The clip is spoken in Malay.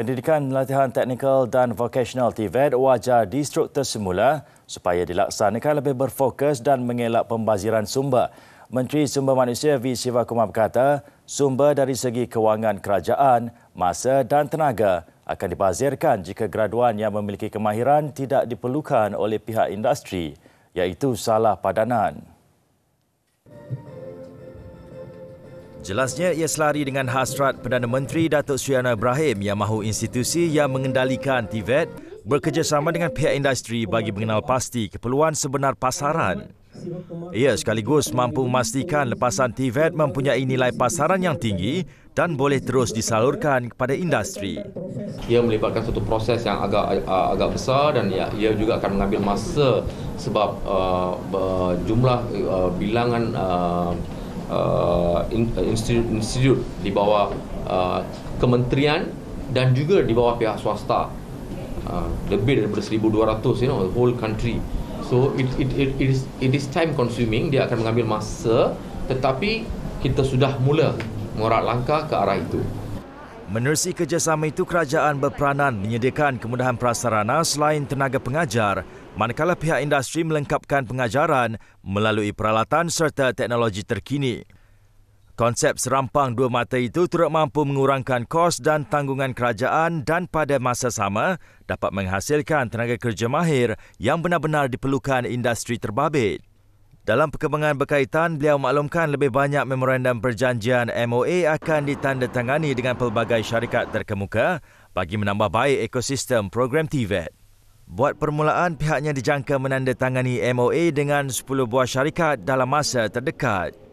Pendidikan latihan teknikal dan vokasional TVED wajar distruktur semula supaya dilaksanakan lebih berfokus dan mengelak pembaziran sumber. Menteri Sumber Manusia V. Siva berkata, sumber dari segi kewangan kerajaan, masa dan tenaga akan dibazirkan jika graduan yang memiliki kemahiran tidak diperlukan oleh pihak industri, iaitu salah padanan. Jelasnya ia selari dengan hasrat Perdana Menteri Datuk Sri Ibrahim yang mahu institusi yang mengendalikan TVET bekerjasama dengan pihak industri bagi mengenal pasti keperluan sebenar pasaran. Ia sekaligus mampu memastikan lepasan TVET mempunyai nilai pasaran yang tinggi dan boleh terus disalurkan kepada industri. Ia melibatkan satu proses yang agak eh, agak besar dan ia, ia juga akan mengambil masa sebab uh, jumlah uh, bilangan uh, uh, uh institut, di bawah uh, kementerian dan juga di bawah pihak swasta uh, lebih daripada 1200 you know the whole country so it it it is it is time consuming dia akan mengambil masa tetapi kita sudah mula mengorak langkah ke arah itu Menerusi kerjasama itu, kerajaan berperanan menyediakan kemudahan prasarana selain tenaga pengajar, manakala pihak industri melengkapkan pengajaran melalui peralatan serta teknologi terkini. Konsep serampang dua mata itu turut mampu mengurangkan kos dan tanggungan kerajaan dan pada masa sama dapat menghasilkan tenaga kerja mahir yang benar-benar diperlukan industri terbabit. Dalam perkembangan berkaitan, beliau maklumkan lebih banyak memorandum perjanjian MOA akan ditandatangani dengan pelbagai syarikat terkemuka bagi menambah baik ekosistem program TVET. E Buat permulaan, pihaknya dijangka menandatangani MOA dengan 10 buah syarikat dalam masa terdekat.